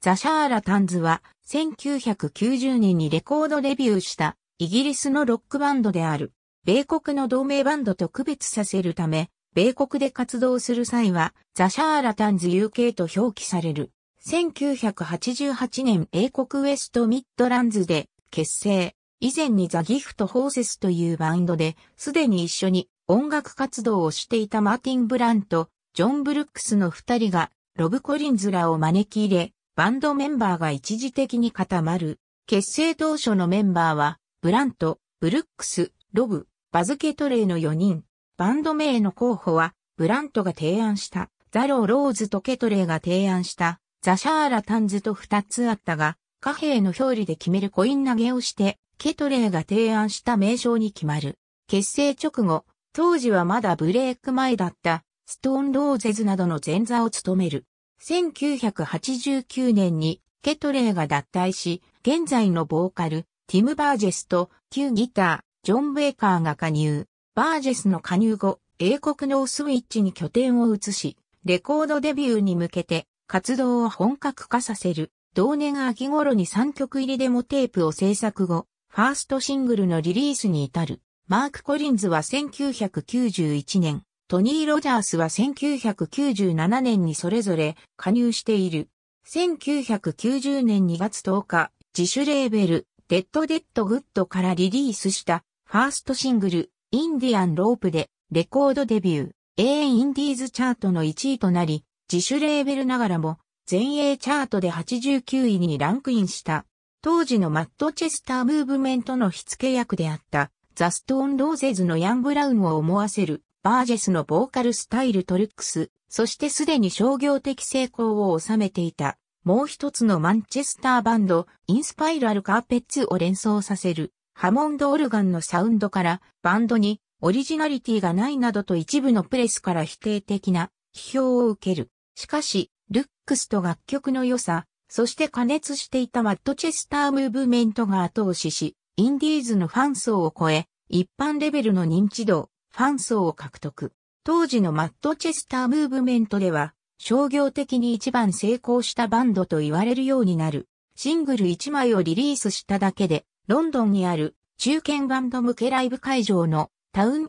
ザシャーラ・タンズは1990年にレコードデビューしたイギリスのロックバンドである。米国の同盟バンドと区別させるため、米国で活動する際はザシャーラ・タンズ UK と表記される。1988年英国ウエストミッドランズで結成。以前にザ・ギフト・ホーセスというバンドで、すでに一緒に音楽活動をしていたマーティン・ブランとジョン・ブルックスの二人がロブ・コリンズらを招き入れ、バンドメンバーが一時的に固まる。結成当初のメンバーは、ブラント、ブルックス、ロブ、バズケトレイの4人。バンド名の候補は、ブラントが提案した、ザロー・ローズとケトレイが提案した、ザ・シャーラ・タンズと2つあったが、貨幣の表裏で決めるコイン投げをして、ケトレイが提案した名称に決まる。結成直後、当時はまだブレイク前だった、ストーン・ローゼズなどの前座を務める。1989年にケトレーが脱退し、現在のボーカル、ティム・バージェスと旧ギター、ジョン・ベーカーが加入。バージェスの加入後、英国のスウィッチに拠点を移し、レコードデビューに向けて活動を本格化させる。同年秋頃に3曲入りデモテープを制作後、ファーストシングルのリリースに至る。マーク・コリンズは1991年、トニー・ロジャースは1997年にそれぞれ加入している。1990年2月10日、自主レーベル、デッド・デッド・グッドからリリースしたファーストシングル、インディアン・ロープでレコードデビュー、永遠インディーズチャートの1位となり、自主レーベルながらも全英チャートで89位にランクインした。当時のマットチェスタームーブメントの火付け役であったザ・ストーン・ローゼズのヤン・ブラウンを思わせるバージェスのボーカルスタイルトルックス、そしてすでに商業的成功を収めていた、もう一つのマンチェスターバンド、インスパイラルカーペッツを連想させる、ハモンドオルガンのサウンドから、バンドにオリジナリティがないなどと一部のプレスから否定的な批評を受ける。しかし、ルックスと楽曲の良さ、そして加熱していたマッドチェスタームーブメントが後押しし、インディーズのファン層を超え、一般レベルの認知度、ファン層を獲得。当時のマットチェスタームーブメントでは、商業的に一番成功したバンドと言われるようになる。シングル1枚をリリースしただけで、ロンドンにある中堅バンド向けライブ会場のタウン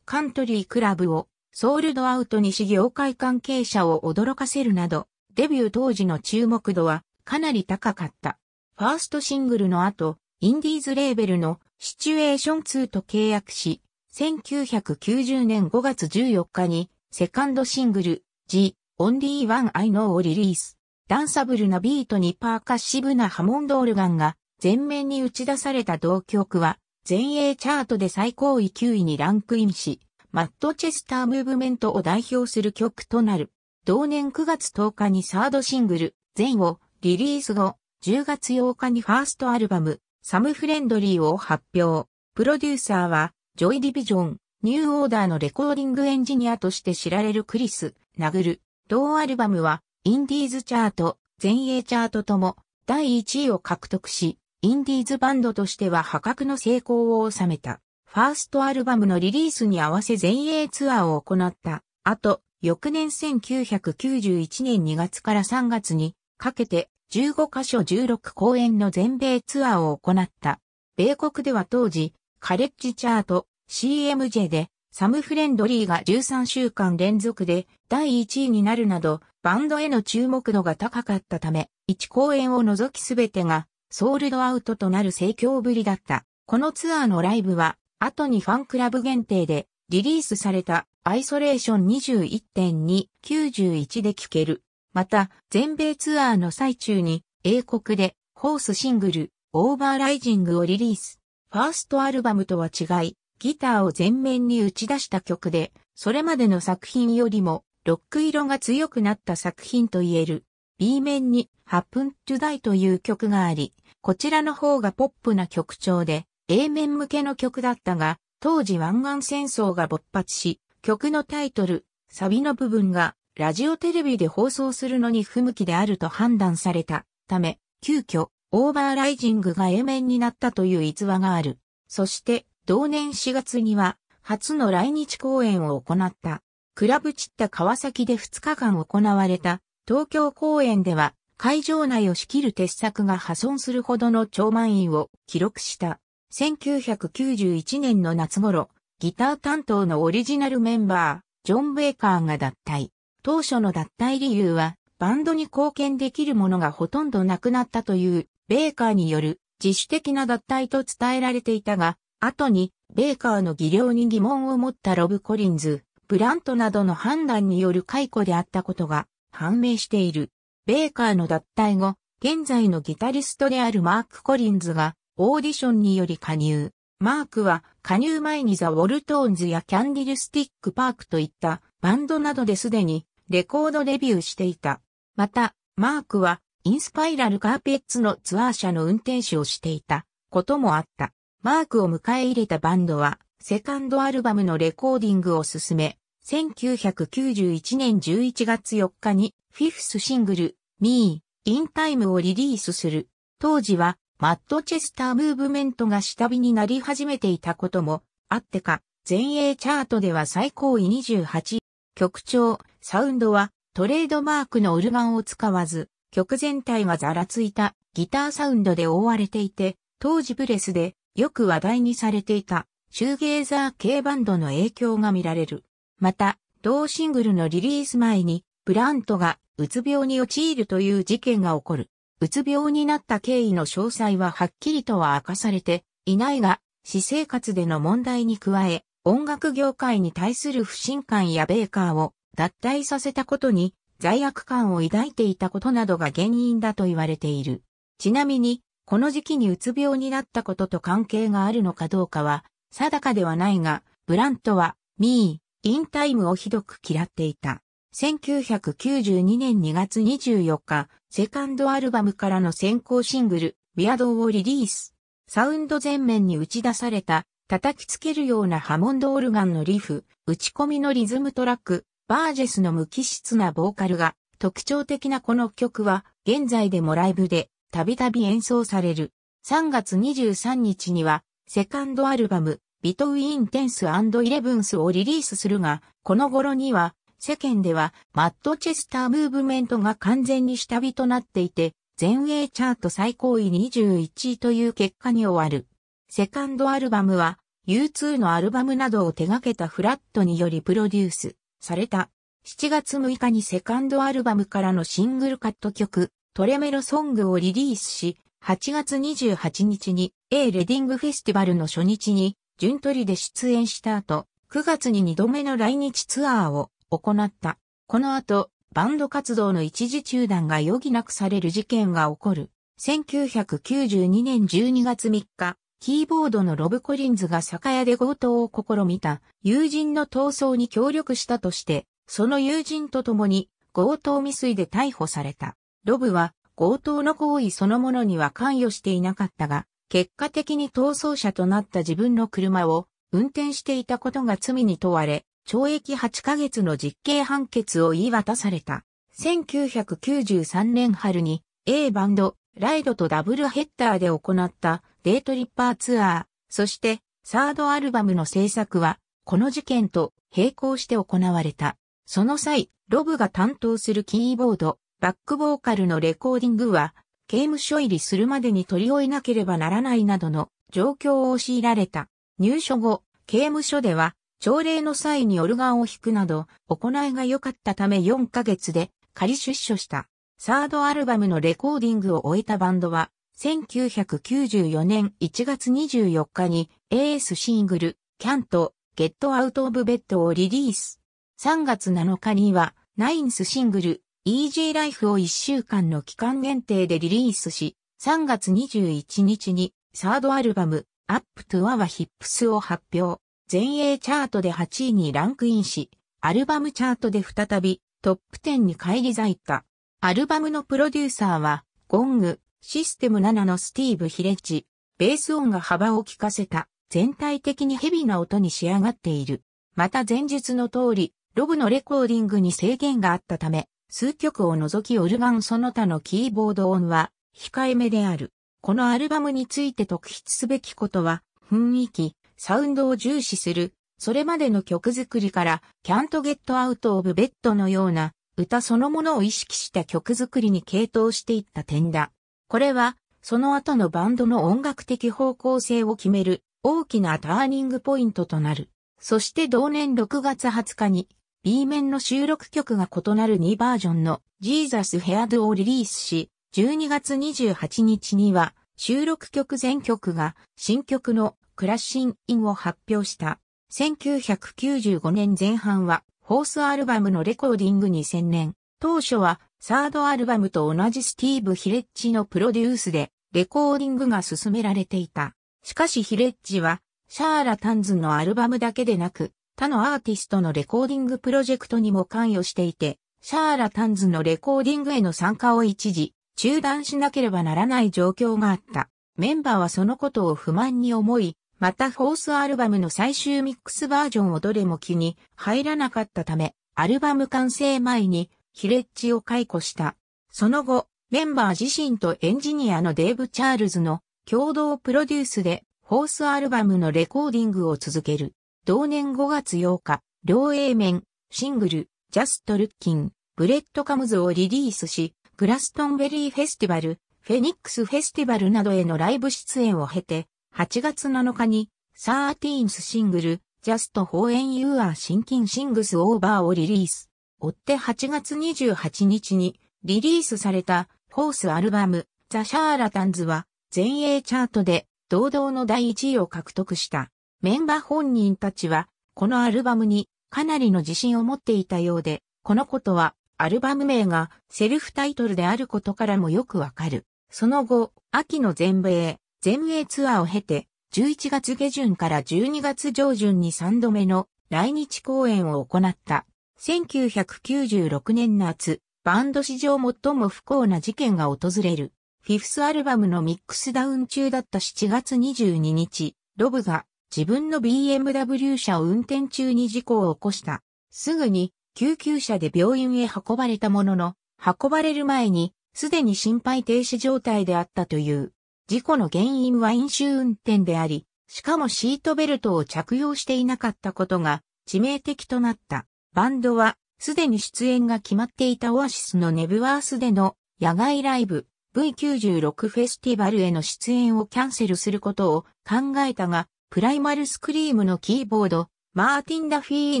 カントリークラブをソールドアウトにし業界関係者を驚かせるなど、デビュー当時の注目度はかなり高かった。ファーストシングルの後、インディーズレーベルのシチュエーション2と契約し、1990年5月14日に、セカンドシングル、G、Only One I Know をリリース。ダンサブルなビートにパーカッシブなハモンドオルガンが前面に打ち出された同曲は、全英チャートで最高位9位にランクインし、マッドチェスタームーブメントを代表する曲となる。同年9月10日にサードシングル、全をリリース後、10月8日にファーストアルバム、サムフレンドリーを発表。プロデューサーは、ジョイ・ディビジョン、ニューオーダーのレコーディングエンジニアとして知られるクリス・ナグル。同アルバムは、インディーズチャート、全英チャートとも、第1位を獲得し、インディーズバンドとしては破格の成功を収めた。ファーストアルバムのリリースに合わせ全英ツアーを行った。あと、翌年1991年2月から3月にかけて15カ所16公演の全米ツアーを行った。米国では当時、カレッジチャート CMJ でサム・フレンドリーが13週間連続で第1位になるなどバンドへの注目度が高かったため1公演を除きすべてがソールドアウトとなる盛況ぶりだった。このツアーのライブは後にファンクラブ限定でリリースされたアイソレーション21.291で聴ける。また、全米ツアーの最中に英国でホースシングルオーバーライジングをリリース。ファーストアルバムとは違い、ギターを前面に打ち出した曲で、それまでの作品よりもロック色が強くなった作品と言える。B 面にハップン・トゥ・ダイという曲があり、こちらの方がポップな曲調で、A 面向けの曲だったが、当時湾岸戦争が勃発し、曲のタイトル、サビの部分がラジオテレビで放送するのに不向きであると判断されたため、急遽オーバーライジングが永面になったという逸話がある。そして、同年4月には、初の来日公演を行った。クラブチッタ川崎で2日間行われた、東京公演では、会場内を仕切る鉄柵が破損するほどの超満員を記録した。1991年の夏頃、ギター担当のオリジナルメンバー、ジョン・ベイカーが脱退。当初の脱退理由は、バンドに貢献できるものがほとんどなくなったというベーカーによる自主的な脱退と伝えられていたが、後にベーカーの技量に疑問を持ったロブ・コリンズ、ブラントなどの判断による解雇であったことが判明している。ベーカーの脱退後、現在のギタリストであるマーク・コリンズがオーディションにより加入。マークは加入前にザ・ウォルトーンズやキャンディル・スティック・パークといったバンドなどですでにレコードデビューしていた。また、マークはインスパイラルカーペッツのツアー車の運転手をしていたこともあった。マークを迎え入れたバンドは、セカンドアルバムのレコーディングを進め、1991年11月4日に、フィフスシングル、Me, In Time をリリースする。当時は、マッドチェスタームーブメントが下火になり始めていたこともあってか、前衛チャートでは最高位28。曲調、サウンドはトレードマークのオルガンを使わず、曲全体がざらついたギターサウンドで覆われていて、当時ブレスでよく話題にされていたシューゲーザー系バンドの影響が見られる。また、同シングルのリリース前に、プラントがうつ病に陥るという事件が起こる。うつ病になった経緯の詳細ははっきりとは明かされていないが、私生活での問題に加え、音楽業界に対する不信感やベーカーを脱退させたことに罪悪感を抱いていたことなどが原因だと言われている。ちなみに、この時期にうつ病になったことと関係があるのかどうかは、定かではないが、ブラントは、ミー、インタイムをひどく嫌っていた。1992年2月24日、セカンドアルバムからの先行シングル、ウィアドをリリース。サウンド全面に打ち出された、叩きつけるようなハモンドオルガンのリフ、打ち込みのリズムトラック、バージェスの無機質なボーカルが特徴的なこの曲は現在でもライブでたびたび演奏される。3月23日にはセカンドアルバムビトウィンテンスイレブンスをリリースするが、この頃には世間ではマッドチェスタームーブメントが完全に下火となっていて、全英チャート最高位21位という結果に終わる。セカンドアルバムは U2 のアルバムなどを手掛けたフラットによりプロデュース。された。7月6日にセカンドアルバムからのシングルカット曲、トレメロソングをリリースし、8月28日に A レディングフェスティバルの初日に、順取りで出演した後、9月に2度目の来日ツアーを行った。この後、バンド活動の一時中断が余儀なくされる事件が起こる。1992年12月3日、キーボードのロブ・コリンズが酒屋で強盗を試みた友人の逃走に協力したとして、その友人と共に強盗未遂で逮捕された。ロブは強盗の行為そのものには関与していなかったが、結果的に逃走者となった自分の車を運転していたことが罪に問われ、懲役8ヶ月の実刑判決を言い渡された。1993年春に A バンド、ライドとダブルヘッダーで行ったデートリッパーツアー、そしてサードアルバムの制作は、この事件と並行して行われた。その際、ロブが担当するキーボード、バックボーカルのレコーディングは、刑務所入りするまでに取り終えなければならないなどの状況を強いられた。入所後、刑務所では、朝礼の際にオルガンを弾くなど、行いが良かったため4ヶ月で仮出所した。サードアルバムのレコーディングを終えたバンドは、1994年1月24日に AS シングル、キャント、ゲットアウトオブベッドをリリース。3月7日には、ナインスシングル、Easy Life を1週間の期間限定でリリースし、3月21日に、サードアルバム、Up to Our Hips を発表。全英チャートで8位にランクインし、アルバムチャートで再びトップ10に返り咲いた。アルバムのプロデューサーは、ゴング、システム7のスティーブ・ヒレッジ、ベース音が幅を利かせた、全体的にヘビな音に仕上がっている。また前述の通り、ログのレコーディングに制限があったため、数曲を除きオルガンその他のキーボード音は控えめである。このアルバムについて特筆すべきことは、雰囲気、サウンドを重視する、それまでの曲作りから、Can't Get Out of Bed のような歌そのものを意識した曲作りに傾倒していった点だ。これは、その後のバンドの音楽的方向性を決める大きなターニングポイントとなる。そして同年6月20日に B 面の収録曲が異なる2バージョンの Jesus Head をリリースし、12月28日には収録曲全曲が新曲のクラッシンインを発表した。1995年前半はホースアルバムのレコーディングに専念。当初はサードアルバムと同じスティーブ・ヒレッジのプロデュースでレコーディングが進められていた。しかしヒレッジはシャーラタンズのアルバムだけでなく他のアーティストのレコーディングプロジェクトにも関与していて、シャーラタンズのレコーディングへの参加を一時中断しなければならない状況があった。メンバーはそのことを不満に思い、またフォースアルバムの最終ミックスバージョンをどれも気に入らなかったため、アルバム完成前にヒレッジを解雇した。その後、メンバー自身とエンジニアのデーブ・チャールズの共同プロデュースで、ホースアルバムのレコーディングを続ける。同年5月8日、両 A 面、シングル、ジャスト・ルッキン、ブレッド・カムズをリリースし、グラストンベリーフェスティバル、フェニックスフェスティバルなどへのライブ出演を経て、8月7日に、サーティーンスシングル、ジャスト・ホーエン・ユーアー・シンキン・シングス・オーバーをリリース。追って8月28日にリリースされたフォースアルバムザ・シャーラタンズは全英チャートで堂々の第1位を獲得した。メンバー本人たちはこのアルバムにかなりの自信を持っていたようで、このことはアルバム名がセルフタイトルであることからもよくわかる。その後、秋の全米、全英ツアーを経て、11月下旬から12月上旬に3度目の来日公演を行った。1996年夏、バンド史上最も不幸な事件が訪れる。フィフスアルバムのミックスダウン中だった7月22日、ロブが自分の BMW 車を運転中に事故を起こした。すぐに救急車で病院へ運ばれたものの、運ばれる前にすでに心肺停止状態であったという。事故の原因は飲酒運転であり、しかもシートベルトを着用していなかったことが致命的となった。バンドは、すでに出演が決まっていたオアシスのネブワースでの野外ライブ V96 フェスティバルへの出演をキャンセルすることを考えたが、プライマルスクリームのキーボード、マーティン・ダフィー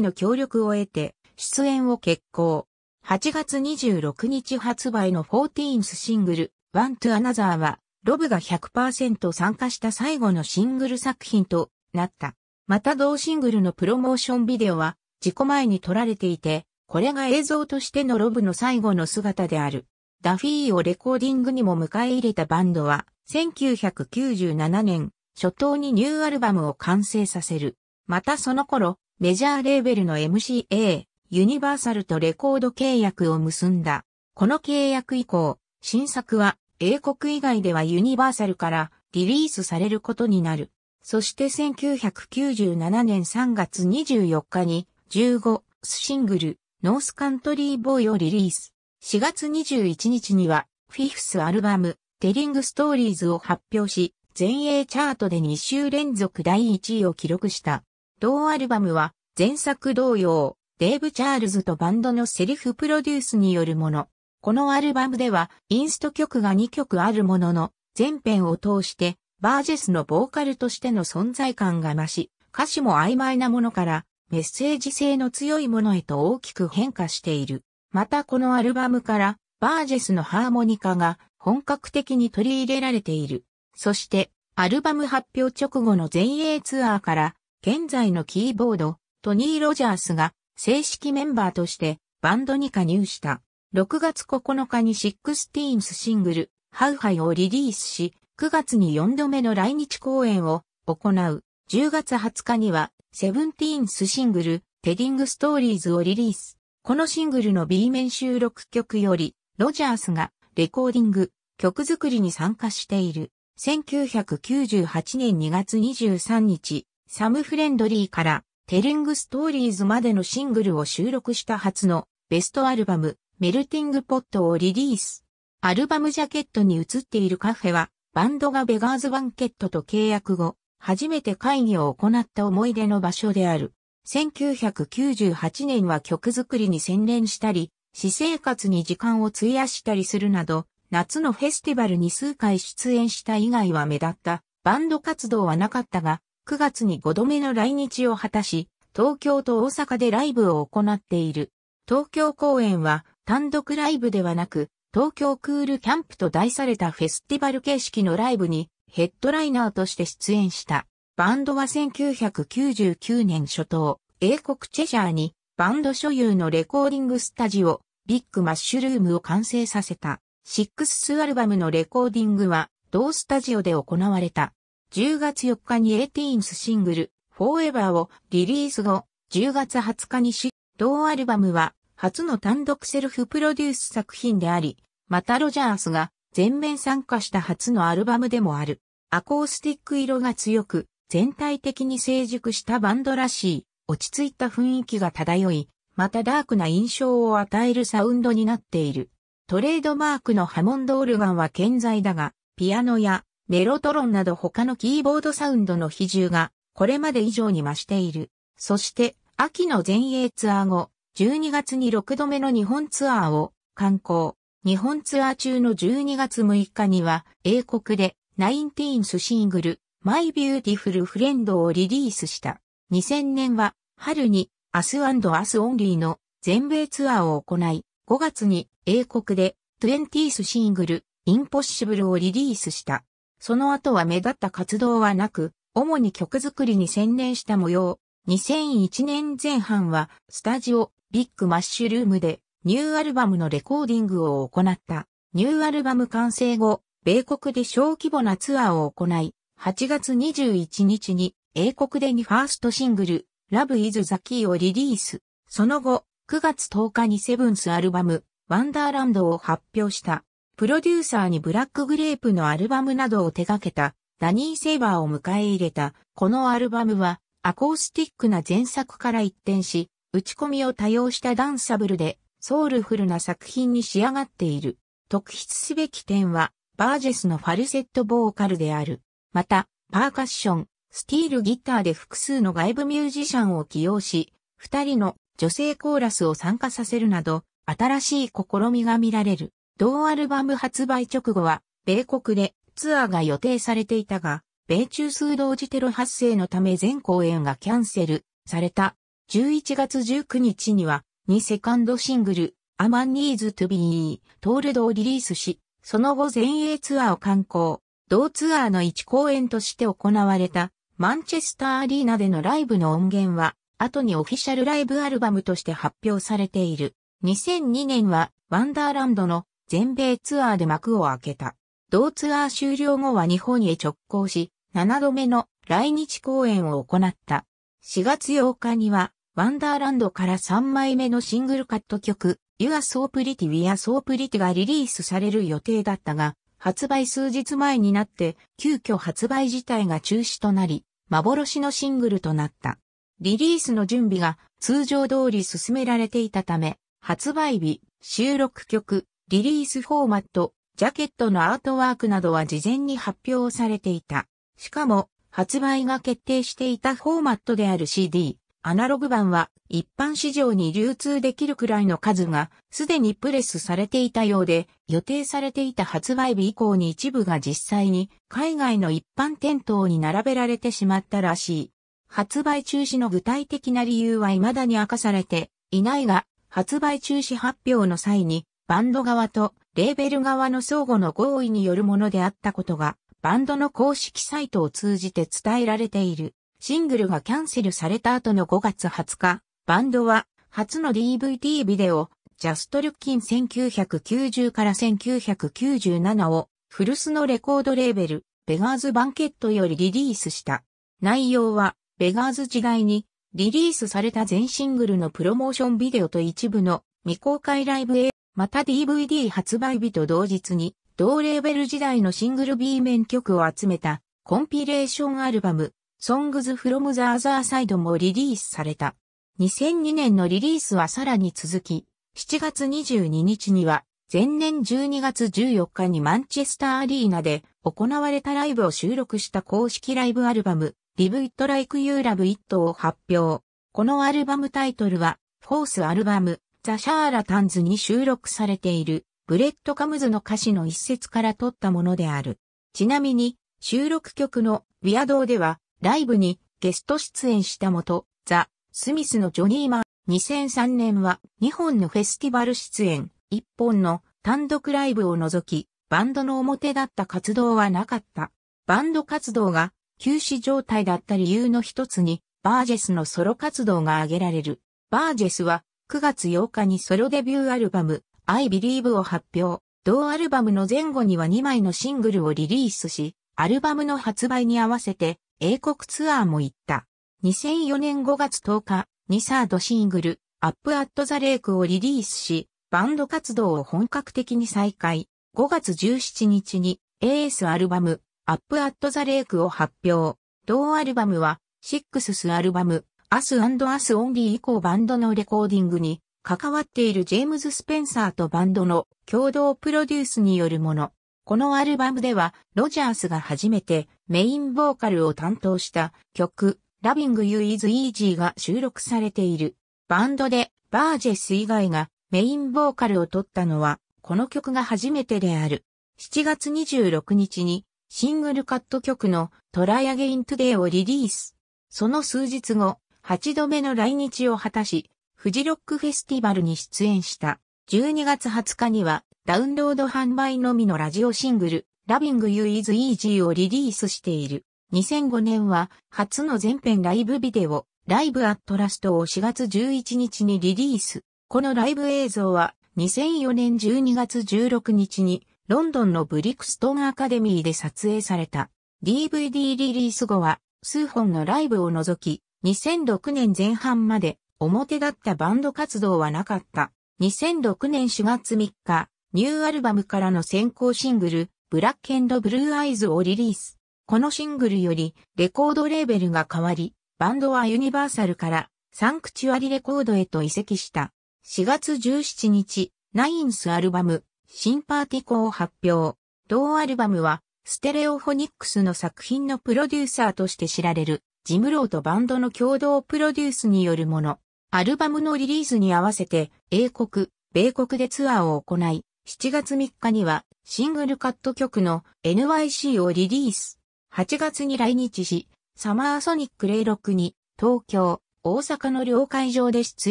の協力を得て、出演を決行。8月26日発売の 14th シングル、One to Another は、ロブが100%参加した最後のシングル作品となった。また同シングルのプロモーションビデオは、事故前に撮られていて、これが映像としてのロブの最後の姿である。ダフィーをレコーディングにも迎え入れたバンドは、1997年、初頭にニューアルバムを完成させる。またその頃、メジャーレーベルの MCA、ユニバーサルとレコード契約を結んだ。この契約以降、新作は英国以外ではユニバーサルからリリースされることになる。そして1997年3月24日に15スシングル、ノースカントリーボーイをリリース。4月21日には、フィフスアルバム、テリングストーリーズを発表し、全英チャートで2週連続第1位を記録した。同アルバムは、前作同様、デーブ・チャールズとバンドのセリフプロデュースによるもの。このアルバムでは、インスト曲が2曲あるものの、全編を通して、バージェスのボーカルとしての存在感が増し、歌詞も曖昧なものから、メッセージ性の強いものへと大きく変化している。またこのアルバムからバージェスのハーモニカが本格的に取り入れられている。そしてアルバム発表直後の全英ツアーから現在のキーボードトニー・ロジャースが正式メンバーとしてバンドに加入した。6月9日にシックスティーンスシングル、ハウハイをリリースし、9月に4度目の来日公演を行う。10月20日にはセブンティーンスシングル、テディングストーリーズをリリース。このシングルの B 面収録曲より、ロジャースがレコーディング、曲作りに参加している。1998年2月23日、サムフレンドリーからテリングストーリーズまでのシングルを収録した初のベストアルバム、メルティングポットをリリース。アルバムジャケットに映っているカフェは、バンドがベガーズバンケットと契約後、初めて会議を行った思い出の場所である。1998年は曲作りに専念したり、私生活に時間を費やしたりするなど、夏のフェスティバルに数回出演した以外は目立ったバンド活動はなかったが、9月に5度目の来日を果たし、東京と大阪でライブを行っている。東京公演は単独ライブではなく、東京クールキャンプと題されたフェスティバル形式のライブにヘッドライナーとして出演した。バンドは1999年初頭、英国チェジャーにバンド所有のレコーディングスタジオ、ビッグマッシュルームを完成させた。シックスアルバムのレコーディングは同スタジオで行われた。10月4日にエティーンスシングル、フォーエバーをリリース後、10月20日にし、同アルバムは初の単独セルフプロデュース作品であり、またロジャースが全面参加した初のアルバムでもある。アコースティック色が強く、全体的に成熟したバンドらしい、落ち着いた雰囲気が漂い、またダークな印象を与えるサウンドになっている。トレードマークのハモンドオルガンは健在だが、ピアノやメロトロンなど他のキーボードサウンドの比重がこれまで以上に増している。そして秋の全英ツアー後、12月に6度目の日本ツアーを観光。日本ツアー中の12月6日には、英国で 19th シングル My Beautiful Friend をリリースした。2000年は、春に、As and ア s Only の全米ツアーを行い、5月に英国で20 t h シングル、Impossible をリリースした。その後は目立った活動はなく、主に曲作りに専念した模様。2001年前半は、スタジオ、ビッグマッシュルームで、ニューアルバムのレコーディングを行った。ニューアルバム完成後、米国で小規模なツアーを行い、8月21日に英国でにファーストシングル、Love is the Key をリリース。その後、9月10日にセブンスアルバム、ワンダーランドを発表した。プロデューサーにブラックグレープのアルバムなどを手掛けた、ダニー・セイバーを迎え入れた、このアルバムは、アコースティックな前作から一転し、打ち込みを多用したダンサブルで、ソウルフルな作品に仕上がっている。特筆すべき点は、バージェスのファルセットボーカルである。また、パーカッション、スティールギターで複数の外部ミュージシャンを起用し、二人の女性コーラスを参加させるなど、新しい試みが見られる。同アルバム発売直後は、米国でツアーが予定されていたが、米中数同時テロ発生のため全公演がキャンセルされた。11月19日にはにセカンドシングル、アマンニーズトゥビー、トールドをリリースし、その後全英ツアーを観光、同ツアーの一公演として行われた、マンチェスターアリーナでのライブの音源は、後にオフィシャルライブアルバムとして発表されている。2002年は、ワンダーランドの全米ツアーで幕を開けた。同ツアー終了後は日本へ直行し、7度目の来日公演を行った。4月8日には、ワンダーランドから3枚目のシングルカット曲、You are so pretty, we are so pretty がリリースされる予定だったが、発売数日前になって、急遽発売自体が中止となり、幻のシングルとなった。リリースの準備が通常通り進められていたため、発売日、収録曲、リリースフォーマット、ジャケットのアートワークなどは事前に発表されていた。しかも、発売が決定していたフォーマットである CD、アナログ版は一般市場に流通できるくらいの数がすでにプレスされていたようで、予定されていた発売日以降に一部が実際に海外の一般店頭に並べられてしまったらしい。発売中止の具体的な理由は未だに明かされていないが、発売中止発表の際にバンド側とレーベル側の相互の合意によるものであったことが、バンドの公式サイトを通じて伝えられている。シングルがキャンセルされた後の5月20日、バンドは初の DVD ビデオ、ジャスト・ルッキン1990から1997を古巣のレコードレーベル、ベガーズ・バンケットよりリリースした。内容は、ベガーズ時代にリリースされた全シングルのプロモーションビデオと一部の未公開ライブへ、また DVD 発売日と同日に、同レーベル時代のシングル B 面曲を集めたコンピレーションアルバム、Songs from the Other Side もリリースされた。2002年のリリースはさらに続き、7月22日には、前年12月14日にマンチェスターアリーナで行われたライブを収録した公式ライブアルバム、Live It Like You Love It を発表。このアルバムタイトルは、フォースアルバム、ザ・シャーラタンズに収録されている、ブレッド・カムズの歌詞の一節から取ったものである。ちなみに、収録曲のビアドーでは、ライブにゲスト出演したもと、ザ・スミスのジョニーマン。2003年は2本のフェスティバル出演、1本の単独ライブを除き、バンドの表だった活動はなかった。バンド活動が休止状態だった理由の一つに、バージェスのソロ活動が挙げられる。バージェスは9月8日にソロデビューアルバム I Believe を発表。同アルバムの前後には2枚のシングルをリリースし、アルバムの発売に合わせて英国ツアーも行った。2004年5月10日にサードシングル、アップアットザレイクをリリースし、バンド活動を本格的に再開。5月17日にエースアルバム、アップアットザレイクを発表。同アルバムは、シックススアルバム、アスアスオンリー以降バンドのレコーディングに関わっているジェームズ・スペンサーとバンドの共同プロデュースによるもの。このアルバムでは、ロジャースが初めてメインボーカルを担当した曲、Loving You is Easy が収録されている。バンドでバージェス以外がメインボーカルを取ったのは、この曲が初めてである。7月26日にシングルカット曲の Try Again Today をリリース。その数日後、8度目の来日を果たし、フジロックフェスティバルに出演した。12月20日にはダウンロード販売のみのラジオシングル、ラビングユー・ You is Easy をリリースしている。2005年は、初の全編ライブビデオ、ライブアットラストを4月11日にリリース。このライブ映像は、2004年12月16日に、ロンドンのブリクストンアカデミーで撮影された。DVD リリース後は、数本のライブを除き、2006年前半まで表だったバンド活動はなかった。2006年4月3日、ニューアルバムからの先行シングル、ブラッケンドブルーアイズをリリース。このシングルより、レコードレーベルが変わり、バンドはユニバーサルから、サンクチュアリレコードへと移籍した。4月17日、ナインスアルバム、シンパーティコを発表。同アルバムは、ステレオフォニックスの作品のプロデューサーとして知られる、ジムローとバンドの共同プロデュースによるもの。アルバムのリリースに合わせて、英国、米国でツアーを行い、7月3日にはシングルカット曲の NYC をリリース。8月に来日し、サマーソニック06に東京、大阪の両会場で出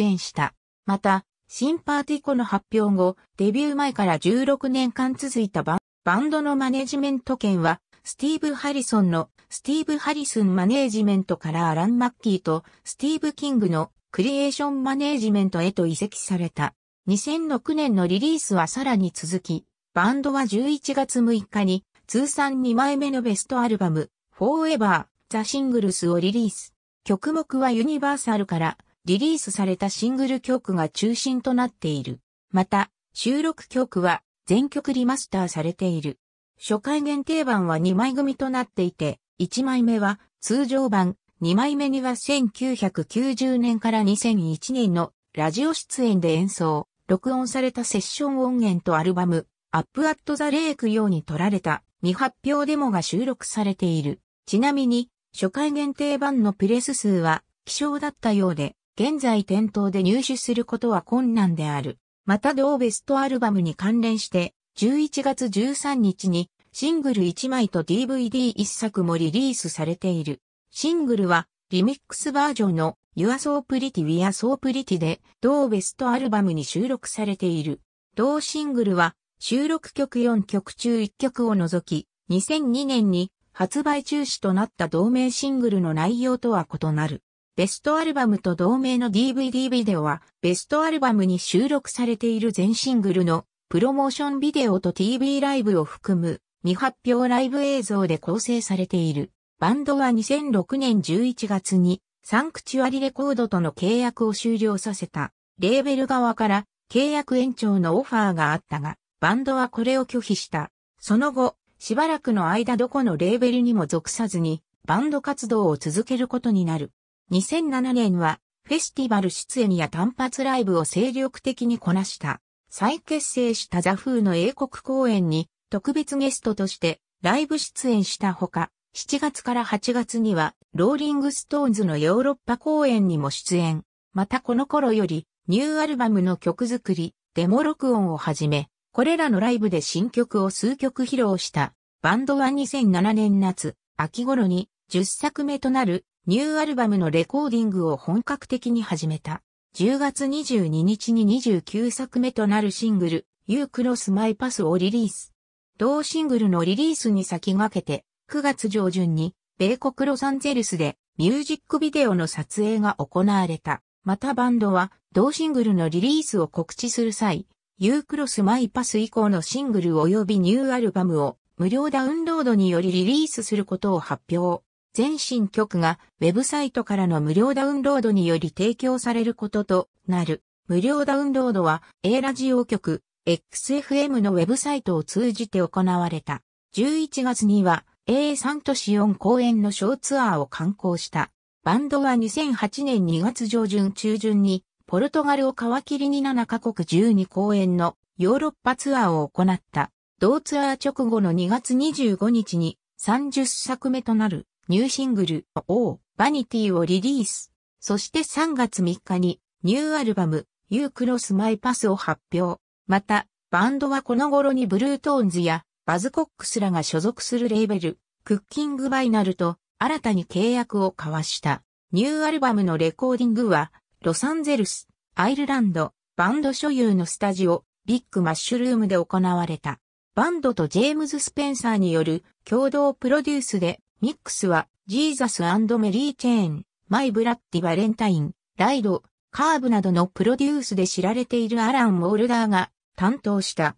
演した。また、新パーティコの発表後、デビュー前から16年間続いたバンドのマネジメント権は、スティーブ・ハリソンのスティーブ・ハリスンマネージメントからアラン・マッキーとスティーブ・キングのクリエーションマネージメントへと移籍された。2006年のリリースはさらに続き、バンドは11月6日に通算2枚目のベストアルバム、Forever, The Singles をリリース。曲目はユニバーサルからリリースされたシングル曲が中心となっている。また、収録曲は全曲リマスターされている。初回限定版は2枚組となっていて、1枚目は通常版、2枚目には1990年から2001年のラジオ出演で演奏。録音されたセッション音源とアルバム、アップアットザレイク用に撮られた未発表デモが収録されている。ちなみに、初回限定版のプレス数は希少だったようで、現在店頭で入手することは困難である。また同ベストアルバムに関連して、11月13日にシングル1枚と DVD1 作もリリースされている。シングルはリミックスバージョンの You're So Pretty We're So Pretty で同ベストアルバムに収録されている。同シングルは収録曲4曲中1曲を除き、2002年に発売中止となった同名シングルの内容とは異なる。ベストアルバムと同名の DVD ビデオは、ベストアルバムに収録されている全シングルのプロモーションビデオと TV ライブを含む未発表ライブ映像で構成されている。バンドは2006年11月にサンクチュアリレコードとの契約を終了させた。レーベル側から契約延長のオファーがあったが、バンドはこれを拒否した。その後、しばらくの間どこのレーベルにも属さずに、バンド活動を続けることになる。2007年は、フェスティバル出演や単発ライブを精力的にこなした。再結成したザ・フーの英国公演に特別ゲストとしてライブ出演したほか、7月から8月には、ローリングストーンズのヨーロッパ公演にも出演。またこの頃より、ニューアルバムの曲作り、デモ録音をはじめ、これらのライブで新曲を数曲披露した。バンドは2007年夏、秋頃に10作目となるニューアルバムのレコーディングを本格的に始めた。10月22日に29作目となるシングル、You Cross My p a s s をリリース。同シングルのリリースに先駆けて、9月上旬に、米国ロサンゼルスでミュージックビデオの撮影が行われた。またバンドは、同シングルのリリースを告知する際、ユークロスマイパス以降のシングル及びニューアルバムを無料ダウンロードによりリリースすることを発表。全新曲がウェブサイトからの無料ダウンロードにより提供されることとなる。無料ダウンロードは A ラジオ局 XFM のウェブサイトを通じて行われた。11月には A サントシオン公演の小ツアーを観光した。バンドは2008年2月上旬中旬に、ポルトガルを皮切りに7カ国12公演のヨーロッパツアーを行った。同ツアー直後の2月25日に30作目となるニューシングル O バニティをリリース。そして3月3日にニューアルバム You Cross My Pass を発表。また、バンドはこの頃にブルートーンズやバズコックスらが所属するレーベル、クッキングバイナルと新たに契約を交わした。ニューアルバムのレコーディングは、ロサンゼルス、アイルランド、バンド所有のスタジオ、ビッグマッシュルームで行われた。バンドとジェームズ・スペンサーによる共同プロデュースで、ミックスは、ジーザスメリー・チェーン、マイ・ブラッディ・バレンタイン、ライド、カーブなどのプロデュースで知られているアラン・ウォールダーが担当した。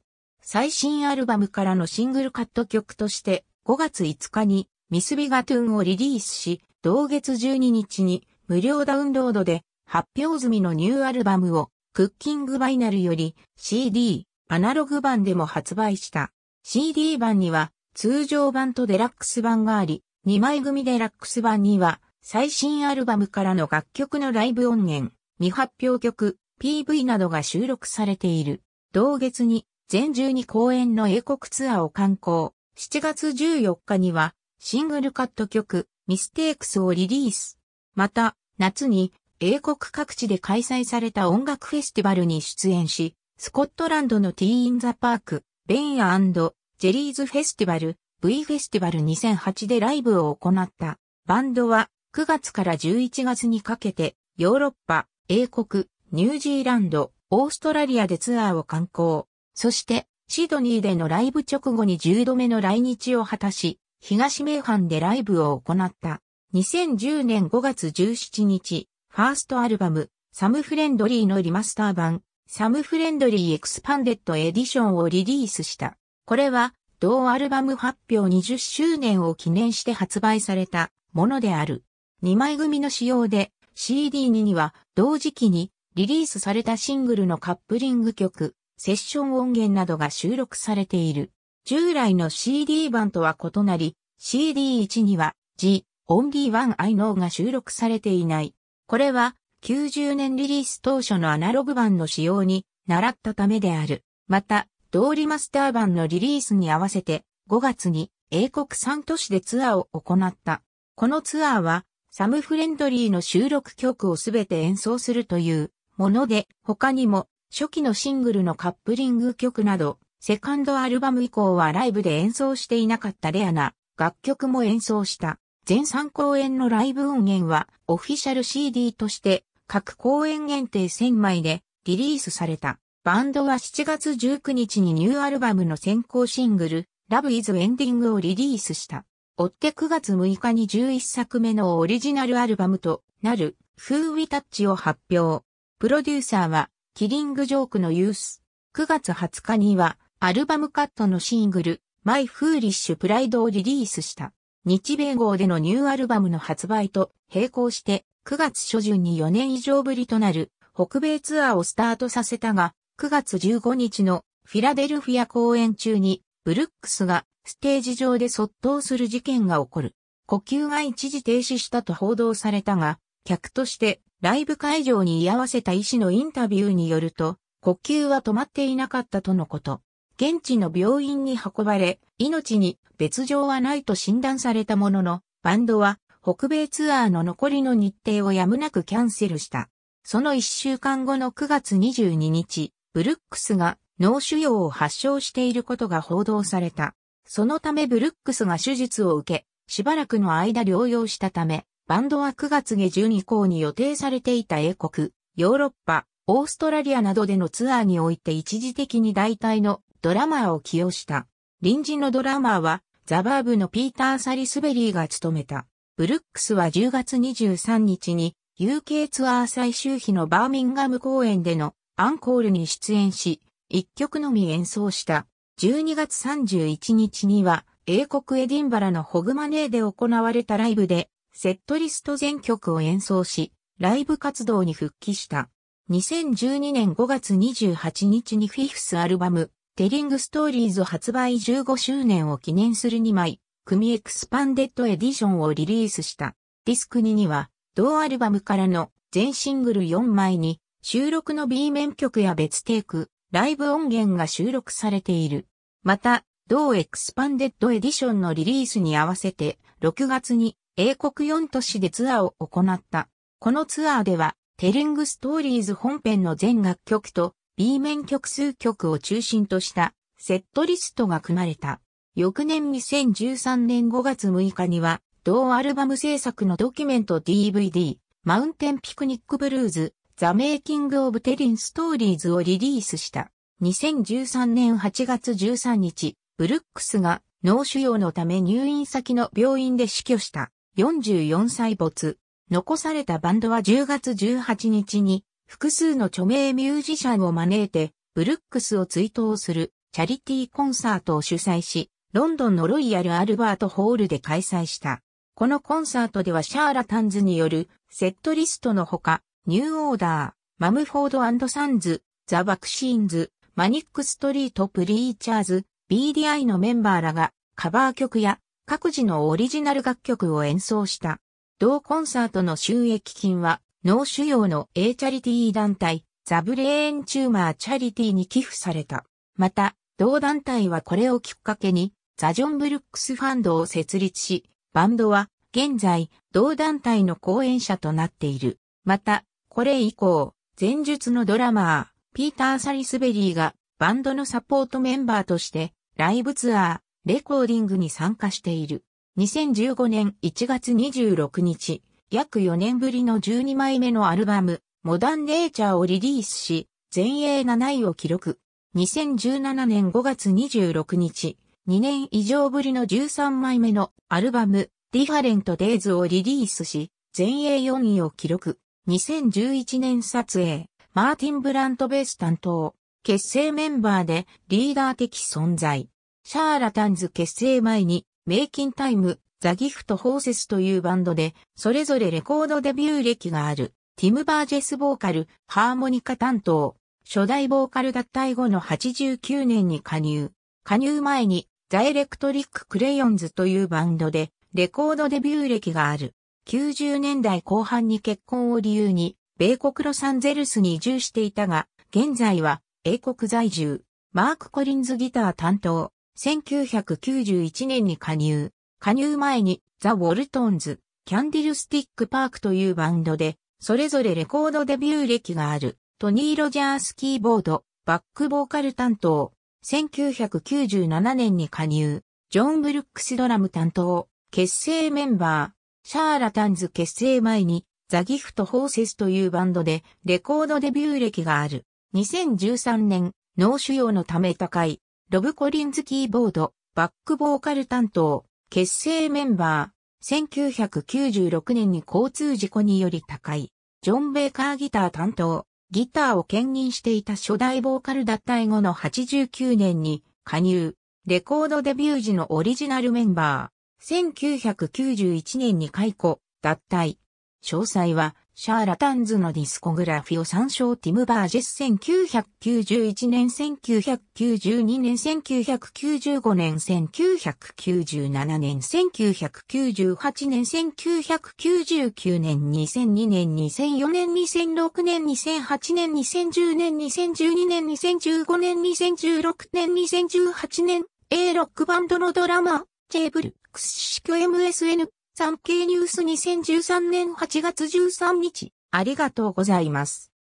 最新アルバムからのシングルカット曲として5月5日にミスビガトゥーンをリリースし、同月12日に無料ダウンロードで発表済みのニューアルバムをクッキングバイナルより CD、アナログ版でも発売した。CD 版には通常版とデラックス版があり、2枚組デラックス版には最新アルバムからの楽曲のライブ音源、未発表曲、PV などが収録されている。同月に全12公演の英国ツアーを観光。7月14日にはシングルカット曲ミステークスをリリース。また、夏に英国各地で開催された音楽フェスティバルに出演し、スコットランドのティーインザパーク、ベンや＆ジェリーズフェスティバル、V フェスティバル2008でライブを行った。バンドは9月から11月にかけてヨーロッパ、英国、ニュージーランド、オーストラリアでツアーを観光。そして、シドニーでのライブ直後に10度目の来日を果たし、東名阪でライブを行った。2010年5月17日、ファーストアルバム、サムフレンドリーのリマスター版、サムフレンドリーエクスパンデッドエディションをリリースした。これは、同アルバム発表20周年を記念して発売されたものである。2枚組の仕様で CD2 には同時期にリリースされたシングルのカップリング曲セッション音源などが収録されている。従来の CD 版とは異なり、CD1 には G、o n l y One I Know が収録されていない。これは90年リリース当初のアナログ版の使用に習ったためである。また、同リマスター版のリリースに合わせて5月に英国3都市でツアーを行った。このツアーはサムフレンドリーの収録曲をすべて演奏するというもので他にも初期のシングルのカップリング曲など、セカンドアルバム以降はライブで演奏していなかったレアな楽曲も演奏した。全3公演のライブ音源はオフィシャル CD として各公演限定1000枚でリリースされた。バンドは7月19日にニューアルバムの先行シングル Love is Ending をリリースした。追って9月6日に11作目のオリジナルアルバムとなる Who We Touch を発表。プロデューサーはキリングジョークのユース。9月20日には、アルバムカットのシングル、マイ・フーリッシュ・プライドをリリースした。日米号でのニューアルバムの発売と並行して、9月初旬に4年以上ぶりとなる北米ツアーをスタートさせたが、9月15日のフィラデルフィア公演中に、ブルックスがステージ上で卒倒する事件が起こる。呼吸が一時停止したと報道されたが、客としてライブ会場に居合わせた医師のインタビューによると、呼吸は止まっていなかったとのこと。現地の病院に運ばれ、命に別状はないと診断されたものの、バンドは北米ツアーの残りの日程をやむなくキャンセルした。その1週間後の9月22日、ブルックスが脳腫瘍を発症していることが報道された。そのためブルックスが手術を受け、しばらくの間療養したため、バンドは9月下旬以降に予定されていた英国、ヨーロッパ、オーストラリアなどでのツアーにおいて一時的に代替のドラマーを起用した。臨時のドラマーは、ザバーブのピーター・サリスベリーが務めた。ブルックスは10月23日に、UK ツアー最終日のバーミンガム公演でのアンコールに出演し、1曲のみ演奏した。12月31日には、英国エディンバラのホグマネーで行われたライブで、セットリスト全曲を演奏し、ライブ活動に復帰した。2012年5月28日にフィフスアルバム、テリングストーリーズ発売15周年を記念する2枚、組エクスパンデッドエディションをリリースした。ディスク2には、同アルバムからの全シングル4枚に、収録の B 面曲や別テイク、ライブ音源が収録されている。また、同エクスパンデッドエディションのリリースに合わせて、6月に英国4都市でツアーを行った。このツアーでは、テリングストーリーズ本編の全楽曲と B 面曲数曲を中心としたセットリストが組まれた。翌年2013年5月6日には、同アルバム制作のドキュメント DVD、マウンテンピクニックブルーズ、ザ・メイキング・オブ・テリン・ストーリーズをリリースした。2013年8月13日、ブルックスが脳腫瘍のため入院先の病院で死去した。44歳没。残されたバンドは10月18日に複数の著名ミュージシャンを招いてブルックスを追悼するチャリティーコンサートを主催し、ロンドンのロイヤル・アルバート・ホールで開催した。このコンサートではシャーラタンズによるセットリストのほか、ニューオーダー、マムフォードサンズ、ザ・バクシーンズ、マニック・ストリート・プリーチャーズ、BDI のメンバーらがカバー曲や各自のオリジナル楽曲を演奏した。同コンサートの収益金は、脳腫瘍の A チャリティー団体、ザブレーンチューマーチャリティに寄付された。また、同団体はこれをきっかけに、ザ・ジョン・ブルックス・ファンドを設立し、バンドは、現在、同団体の講演者となっている。また、これ以降、前述のドラマー、ピーター・サリスベリーが、バンドのサポートメンバーとして、ライブツアー、レコーディングに参加している。2015年1月26日、約4年ぶりの12枚目のアルバム、モダンネイチャーをリリースし、全英7位を記録。2017年5月26日、2年以上ぶりの13枚目のアルバム、ディファレントデイズをリリースし、全英4位を記録。2011年撮影、マーティン・ブラントベース担当、結成メンバーでリーダー的存在。シャーラタンズ結成前に、メイキンタイム、ザギフト・ホーセスというバンドで、それぞれレコードデビュー歴がある、ティム・バージェスボーカル、ハーモニカ担当、初代ボーカル脱退後の89年に加入。加入前に、ザ・エレクトリック・クレヨンズというバンドで、レコードデビュー歴がある。90年代後半に結婚を理由に、米国ロサンゼルスに移住していたが、現在は、英国在住、マーク・コリンズギター担当、1991年に加入。加入前にザ・ウォルトンズ、キャンディルスティック・パークというバンドで、それぞれレコードデビュー歴があるトニー・ロジャースキーボード、バックボーカル担当。1997年に加入。ジョン・ブルックスドラム担当。結成メンバー。シャーラタンズ結成前にザ・ギフト・ホーセスというバンドでレコードデビュー歴がある。2013年、脳腫瘍のため高い。ロブ・コリンズキーボード、バックボーカル担当、結成メンバー、1996年に交通事故により高い、ジョン・ベーカーギター担当、ギターを兼任していた初代ボーカル脱退後の89年に加入、レコードデビュー時のオリジナルメンバー、1991年に解雇、脱退。詳細はシャーラタンズのディスコグラフィを参照ティム・バージェス1991年1992年1995年1997年1998年1999年2002年2004年2006年2008年2010年2012年2015年2016年2018年 A ロックバンドのドラマーブルックスョ MSN 産経ニュース2013年8月13日、ありがとうございます。